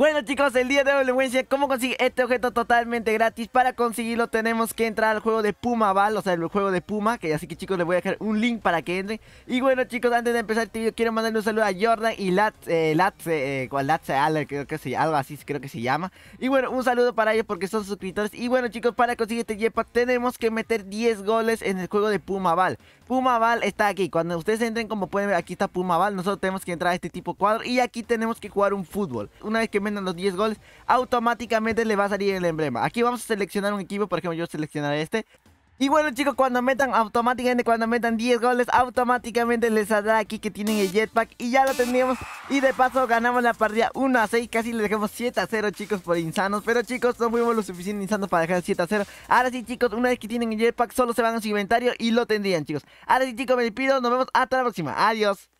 Bueno chicos, el día de hoy les voy cómo conseguir este objeto totalmente gratis Para conseguirlo tenemos que entrar al juego de Puma Ball, o sea el juego de Puma Que así que chicos les voy a dejar un link para que entren Y bueno chicos, antes de empezar este video quiero mandarle un saludo a Jordan y Lat, eh, Lat, eh, creo que se, algo así creo que se llama Y bueno, un saludo para ellos porque son suscriptores Y bueno chicos, para conseguir este jepa, tenemos que meter 10 goles en el juego de Puma Ball. Puma Ball está aquí, cuando ustedes entren como pueden ver aquí está Puma Ball. Nosotros tenemos que entrar a este tipo cuadro y aquí tenemos que jugar un fútbol Una vez que los 10 goles, automáticamente le va a salir el emblema. Aquí vamos a seleccionar un equipo, por ejemplo yo seleccionaré este. Y bueno chicos, cuando metan automáticamente, cuando metan 10 goles, automáticamente les saldrá aquí que tienen el jetpack y ya lo tendríamos. Y de paso ganamos la partida 1 a 6, casi le dejamos 7 a 0 chicos por insanos. Pero chicos, no fuimos lo suficiente insanos para dejar 7 a 0. Ahora sí chicos, una vez que tienen el jetpack, solo se van a su inventario y lo tendrían chicos. Ahora sí chicos, me despido, nos vemos hasta la próxima. Adiós.